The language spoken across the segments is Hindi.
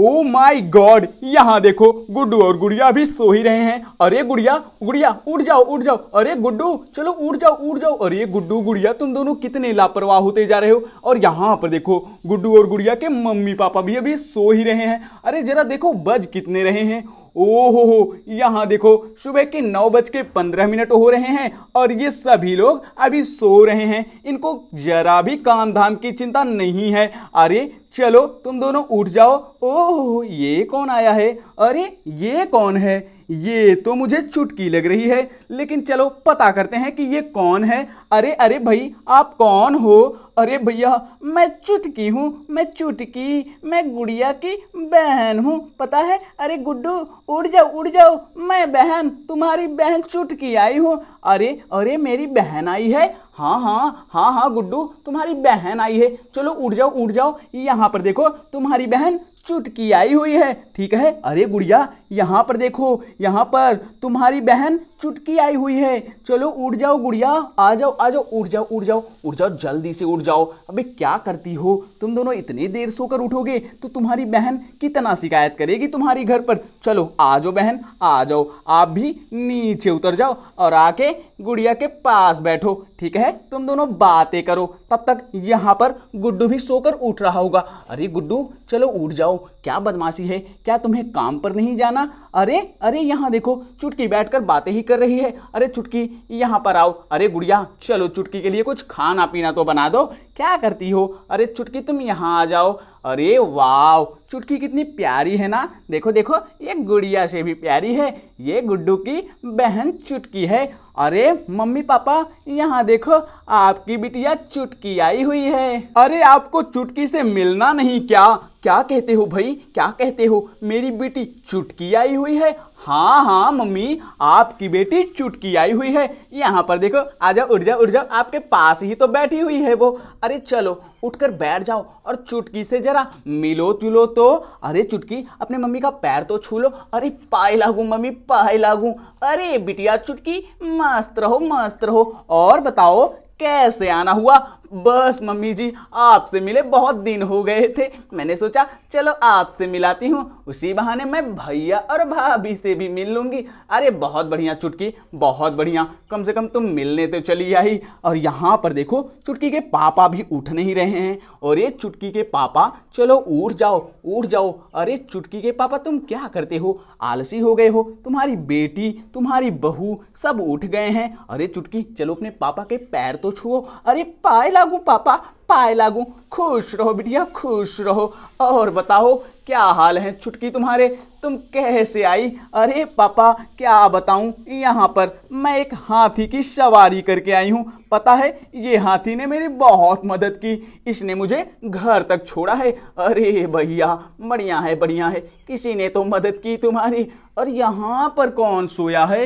ओ माय गॉड यहाँ देखो गुड्डू और गुड़िया भी सो ही रहे हैं अरे गुड़िया गुड़िया उठ जाओ उठ जाओ अरे गुड्डू चलो उठ जाओ उठ जाओ अरे गुड्डू गुड़िया तुम दोनों कितने लापरवाह होते जा रहे हो और यहाँ पर देखो गुड्डू और गुड़िया के मम्मी पापा भी अभी सो ही रहे हैं अरे जरा देखो बज कितने रहे हैं ओहो हो यहाँ देखो सुबह के नौ बज के पंद्रह मिनट हो रहे हैं और ये सभी लोग अभी सो रहे हैं इनको जरा भी काम धाम की चिंता नहीं है अरे चलो तुम दोनों उठ जाओ ओह ये कौन आया है अरे ये कौन है ये तो मुझे चुटकी लग रही है लेकिन चलो पता करते हैं कि ये कौन है अरे अरे भाई आप कौन हो अरे भैया मैं चुटकी हूँ मैं चुटकी मैं गुड़िया की बहन हूँ पता है अरे गुड्डू उड़ जाओ उड़ जाओ मैं बहन तुम्हारी बहन चुटकी आई हूँ अरे अरे मेरी बहन आई है हाँ हाँ हाँ हाँ गुड्डू तुम्हारी बहन आई है चलो उड़ जाओ उड़ जाओ यहाँ पर देखो तुम्हारी बहन चुटकी आई हुई है ठीक है अरे गुड़िया यहाँ पर देखो यहाँ पर तुम्हारी बहन चुटकी आई हुई है चलो उड़ जाओ गुड़िया आ जाओ आ जाओ उड़ जाओ उड़ जाओ उड़ जाओ जल्दी से उड़ जाओ अबे क्या करती हो तुम दोनों इतनी देर सोकर उठोगे तो तुम्हारी बहन कितना शिकायत करेगी तुम्हारी घर पर चलो आ जाओ बहन आ जाओ आप भी नीचे उतर जाओ और आके गुड़िया के पास बैठो ठीक है तुम दोनों बातें करो तब तक यहाँ पर गुड्डू भी सोकर उठ रहा होगा अरे गुड्डू चलो उठ जाओ क्या बदमाशी है क्या तुम्हें काम पर नहीं जाना अरे अरे यहाँ देखो चुटकी बैठकर बातें ही कर रही है अरे चुटकी यहाँ पर आओ अरे गुड़िया चलो चुटकी के लिए कुछ खाना पीना तो बना दो क्या करती हो अरे चुटकी तुम यहाँ आ जाओ अरे वाव चुटकी कितनी प्यारी है ना देखो देखो ये गुड़िया से भी प्यारी है ये गुड्डू की बहन चुटकी है अरे मम्मी पापा यहाँ देखो आपकी बिटिया चुटकी आई हुई है अरे आपको चुटकी से मिलना नहीं क्या क्या कहते हो भाई क्या कहते हो मेरी बेटी चुटकी आई हुई है हाँ हाँ मम्मी आपकी बेटी चुटकी आई हुई है यहाँ पर देखो आ जाओ उठ जाओ उठ जाओ आपके पास ही तो बैठी हुई है वो अरे चलो उठकर बैठ जाओ और चुटकी से जरा मिलो तुलो तो अरे चुटकी अपने मम्मी का पैर तो छू लो अरे पाए लागू मम्मी पाए लागू अरे बिटिया चुटकी मस्त रहो मस्त रहो और बताओ कैसे आना हुआ बस मम्मी जी आपसे मिले बहुत दिन हो गए थे मैंने सोचा चलो आपसे मिलाती हूँ उसी बहाने मैं भैया और भाभी से भी मिल लूँगी अरे बहुत बढ़िया चुटकी बहुत बढ़िया कम से कम तुम मिलने तो चली आई और यहाँ पर देखो चुटकी के पापा भी उठ नहीं रहे हैं और ये चुटकी के पापा चलो उठ जाओ उठ जाओ अरे चुटकी के पापा तुम क्या करते हो आलसी हो गए हो तुम्हारी बेटी तुम्हारी बहू सब उठ गए हैं अरे चुटकी चलो अपने पापा के पैर तो छुओ अरे पायल लागू पापा पाए लागू खुश रहो बिटिया खुश रहो और बताओ क्या हाल है छुटकी तुम्हारे तुम कैसे आई अरे पापा क्या बताऊं यहाँ पर मैं एक हाथी की सवारी करके आई हूँ पता है ये हाथी ने मेरी बहुत मदद की इसने मुझे घर तक छोड़ा है अरे भैया बढ़िया है बढ़िया है किसी ने तो मदद की तुम्हारी और यहाँ पर कौन सोया है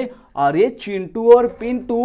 अरे चिंटू और पिंटू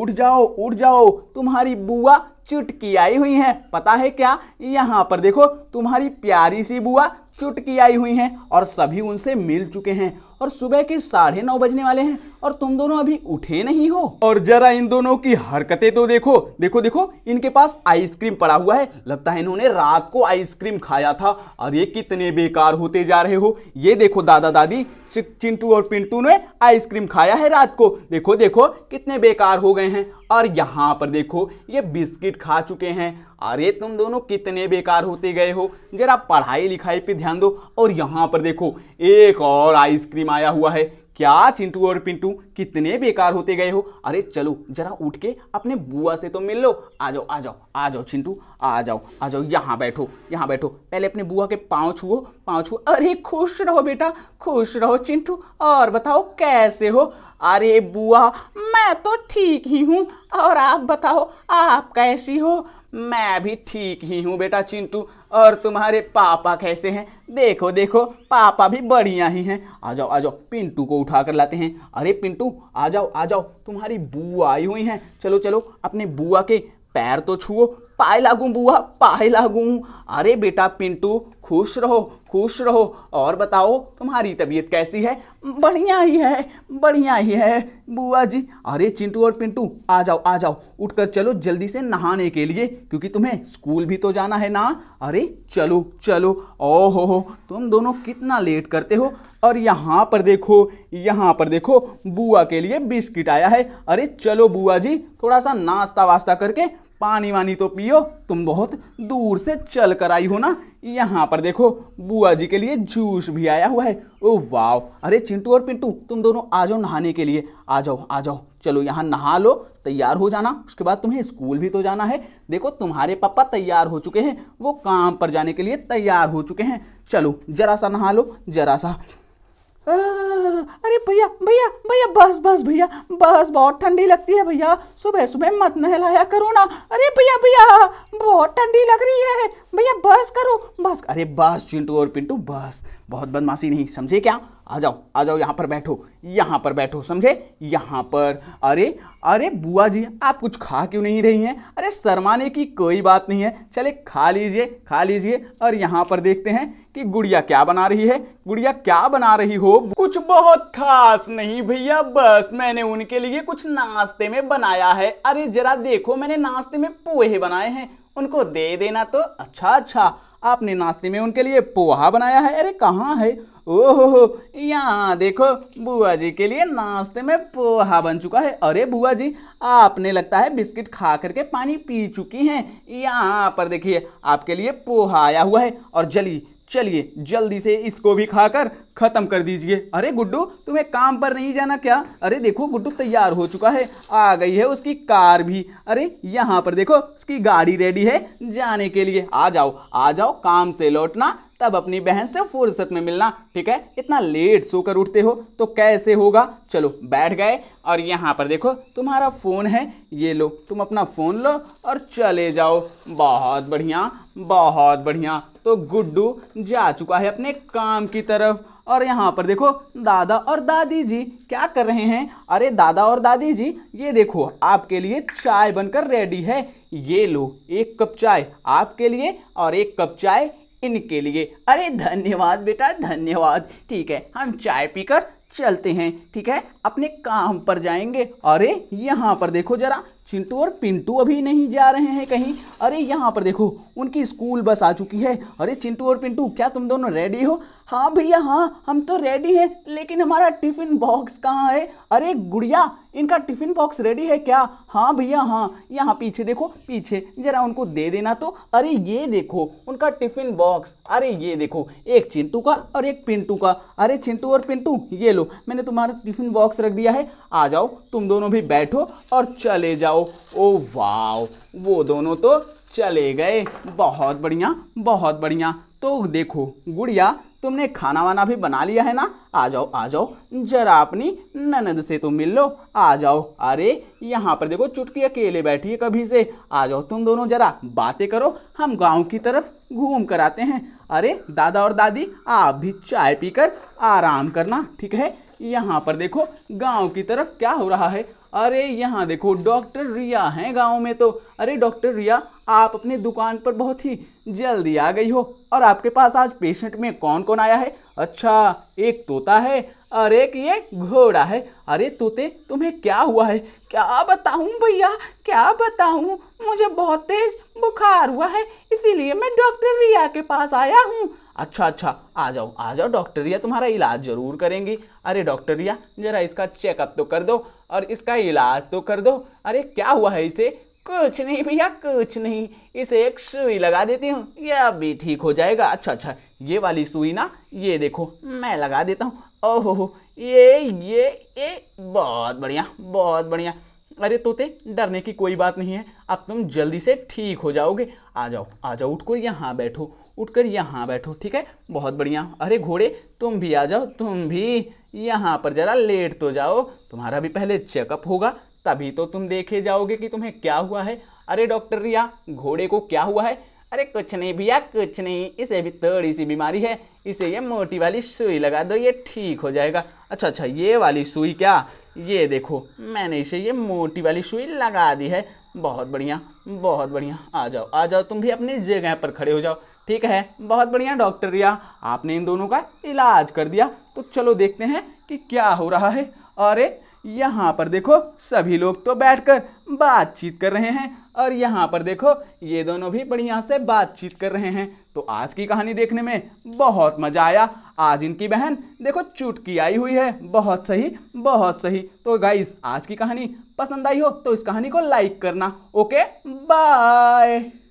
उठ जाओ उठ जाओ तुम्हारी बुआ चुटकी आई हुई हैं पता है क्या यहाँ पर देखो तुम्हारी प्यारी सी बुआ चुटकी आई हुई हैं और सभी उनसे मिल चुके हैं और सुबह के साढ़े नौ बजने वाले हैं और तुम दोनों अभी उठे नहीं हो और जरा इन दोनों की हरकतें तो देखो देखो देखो इनके पास आइसक्रीम पड़ा हुआ है लगता है इन्होंने रात को आइसक्रीम खाया था और ये कितने बेकार होते जा रहे हो ये देखो दादा दादी चिंटू और पिंटू ने आइसक्रीम खाया है रात को देखो देखो कितने बेकार हो गए हैं और यहाँ पर देखो ये बिस्किट खा चुके हैं अरे तुम दोनों कितने बेकार होते गए हो जरा पढ़ाई लिखाई पे ध्यान दो और यहाँ पर देखो एक और आइसक्रीम आया हुआ है क्या चिंटू और पिंटू कितने बेकार होते गए हो अरे चलो जरा उठ के अपने बुआ से तो मिल लो आ जाओ आ जाओ आ जाओ चिंटू आ जाओ आ जाओ यहाँ बैठो यहाँ बैठो पहले अपने बुआ के पाँव छुओ पाँव छुओ अरे खुश रहो बेटा खुश रहो चिंटू और बताओ कैसे हो अरे बुआ मैं तो ठीक ही हूँ और आप बताओ आप कैसी हो मैं भी ठीक ही हूँ बेटा चिंटू और तुम्हारे पापा कैसे हैं देखो देखो पापा भी बढ़िया ही हैं आ जाओ आ जाओ पिंटू को उठा कर लाते हैं अरे पिंटू आ जाओ आ जाओ तुम्हारी बुआ आई हुई हैं चलो चलो अपने बुआ के पैर तो छुओ पाए लागू बुआ पाए लागू अरे बेटा पिंटू खुश रहो खुश रहो और बताओ तुम्हारी तबीयत कैसी है बढ़िया ही है बढ़िया ही है बुआ जी अरे चिंटू और पिंटू आ जाओ आ जाओ उठकर चलो जल्दी से नहाने के लिए क्योंकि तुम्हें स्कूल भी तो जाना है ना अरे चलो चलो ओहो हो तुम दोनों कितना लेट करते हो और यहाँ पर देखो यहाँ पर देखो बुआ के लिए बिस्किट आया है अरे चलो बुआ जी थोड़ा सा नाश्ता वास्ता करके पानी वानी तो पियो तुम बहुत दूर से चल कर आई हो ना यहाँ पर देखो बुआ जी के लिए जूस भी आया हुआ है ओ वाओ अरे चिंटू और पिंटू तुम दोनों आ जाओ नहाने के लिए आ जाओ आ जाओ चलो यहाँ नहा लो तैयार हो जाना उसके बाद तुम्हें स्कूल भी तो जाना है देखो तुम्हारे पापा तैयार हो चुके हैं वो काम पर जाने के लिए तैयार हो चुके हैं चलो जरा सा नहा लो जरा सा अरे भैया भैया भैया बस बस भैया बस बहुत ठंडी लगती है भैया सुबह सुबह मत नहलाया करो ना अरे भैया भैया बहुत ठंडी लग रही है भैया बस करो बस अरे बस चिंटू और पिंटू बस बहुत बदमाशी नहीं समझे क्या आ जाओ आ जाओ यहाँ पर बैठो यहाँ पर बैठो समझे यहाँ पर अरे अरे बुआ जी आप कुछ खा क्यों नहीं रही हैं अरे शर्माने की कोई बात नहीं है चले खा लीजिए खा लीजिए और यहाँ पर देखते हैं कि गुड़िया क्या बना रही है गुड़िया क्या बना रही हो कुछ बहुत खास नहीं भैया बस मैंने उनके लिए कुछ नाश्ते में बनाया है अरे जरा देखो मैंने नाश्ते में पोहे बनाए हैं उनको दे देना तो अच्छा अच्छा आपने नाश्ते में उनके लिए पोहा बनाया है अरे कहाँ है ओहो यहाँ देखो बुआ जी के लिए नाश्ते में पोहा बन चुका है अरे बुआ जी आपने लगता है बिस्किट खा करके पानी पी चुकी हैं यहाँ पर देखिए आपके लिए पोहा आया हुआ है और जली चलिए जल्दी से इसको भी खाकर ख़त्म कर दीजिए अरे गुड्डू तुम्हें काम पर नहीं जाना क्या अरे देखो गुड्डू तैयार हो चुका है आ गई है उसकी कार भी अरे यहाँ पर देखो उसकी गाड़ी रेडी है जाने के लिए आ जाओ आ जाओ काम से लौटना तब अपनी बहन से फुर्सत में मिलना ठीक है इतना लेट सोकर उठते हो तो कैसे होगा चलो बैठ गए और यहाँ पर देखो तुम्हारा फ़ोन है ये लो तुम अपना फ़ोन लो और चले जाओ बहुत बढ़िया बहुत बढ़िया तो गुड्डू जा चुका है अपने काम की तरफ और यहाँ पर देखो दादा और दादी जी क्या कर रहे हैं अरे दादा और दादी जी ये देखो आपके लिए चाय बनकर रेडी है ये लो एक कप चाय आपके लिए और एक कप चाय इनके लिए अरे धन्यवाद बेटा धन्यवाद ठीक है हम चाय पीकर चलते हैं ठीक है अपने काम पर जाएंगे अरे यहाँ पर देखो जरा चिंटू और पिंटू अभी नहीं जा रहे हैं कहीं अरे यहाँ पर देखो उनकी स्कूल बस आ चुकी है अरे चिंटू और पिंटू क्या तुम दोनों रेडी हो हाँ भैया हाँ हम तो रेडी हैं लेकिन हमारा टिफ़िन बॉक्स कहाँ है अरे गुड़िया इनका टिफ़िन बॉक्स रेडी है क्या हाँ भैया हाँ यहाँ पीछे देखो पीछे जरा उनको दे देना तो अरे ये देखो उनका टिफ़िन बॉक्स अरे ये देखो एक चिंटू का और एक पिंटू का अरे चिंटू और पिंटू ये लो मैंने तुम्हारा टिफ़िन बॉक्स रख दिया है आ जाओ तुम दोनों भी बैठो और चले जाओ जाओ ओ वाओ वो दोनों तो चले गए बहुत बढ़िया बहुत बढ़िया तो देखो गुड़िया तुमने खाना वाना भी बना लिया है ना आ जाओ आ जाओ जरा अपनी ननद से तुम मिल लो आ जाओ अरे यहाँ पर देखो चुटकी अकेले बैठी है कभी से आ जाओ तुम दोनों जरा बातें करो हम गांव की तरफ घूम कर आते हैं अरे दादा और दादी आप भी चाय पीकर आराम करना ठीक है यहाँ पर देखो गांव की तरफ क्या हो रहा है अरे यहाँ देखो डॉक्टर रिया हैं गांव में तो अरे डॉक्टर रिया आप अपनी दुकान पर बहुत ही जल्दी आ गई हो और आपके पास आज पेशेंट में कौन कौन आया है अच्छा एक तोता है और एक ये घोड़ा है अरे तोते तुम्हें क्या हुआ है क्या बताऊं भैया क्या बताऊं मुझे बहुत तेज बुखार हुआ है इसीलिए मैं डॉक्टर रिया के पास आया हूँ अच्छा अच्छा आ जाओ आ जाओ डॉक्टर रिया तुम्हारा इलाज जरूर करेंगी अरे डॉक्टर रिया जरा इसका चेकअप तो कर दो और इसका इलाज तो कर दो अरे क्या हुआ है इसे कुछ नहीं भैया कुछ नहीं इसे एक सुई लगा देती हूँ यह भी ठीक हो जाएगा अच्छा अच्छा ये वाली सुई ना ये देखो मैं लगा देता हूँ ओहो ये ये ये बहुत बढ़िया बहुत बढ़िया अरे तोते डरने की कोई बात नहीं है अब तुम जल्दी से ठीक हो जाओगे आ जाओ आ जाओ उठ कर यहाँ बैठो उठकर यहाँ बैठो ठीक है बहुत बढ़िया अरे घोड़े तुम भी आ जाओ तुम भी यहाँ पर ज़रा लेट तो जाओ तुम्हारा भी पहले चेकअप होगा तभी तो तुम देखे जाओगे कि तुम्हें क्या हुआ है अरे डॉक्टर रिया घोड़े को क्या हुआ है अरे कुछ नहीं भैया कुछ नहीं इसे भी थोड़ी सी बीमारी है इसे ये मोटी वाली सुई लगा दो ये ठीक हो जाएगा अच्छा अच्छा ये वाली सुई क्या ये देखो मैंने इसे ये मोटी वाली सुई लगा दी है बहुत बढ़िया बहुत बढ़िया आ जाओ आ जाओ तुम भी अपनी जगह पर खड़े हो जाओ ठीक है बहुत बढ़िया डॉक्टर या आपने इन दोनों का इलाज कर दिया तो चलो देखते हैं कि क्या हो रहा है अरे यहाँ पर देखो सभी लोग तो बैठकर बातचीत कर रहे हैं और यहाँ पर देखो ये दोनों भी बढ़िया से बातचीत कर रहे हैं तो आज की कहानी देखने में बहुत मज़ा आया आज इनकी बहन देखो चुटकी आई हुई है बहुत सही बहुत सही तो गाइस आज की कहानी पसंद आई हो तो इस कहानी को लाइक करना ओके बाय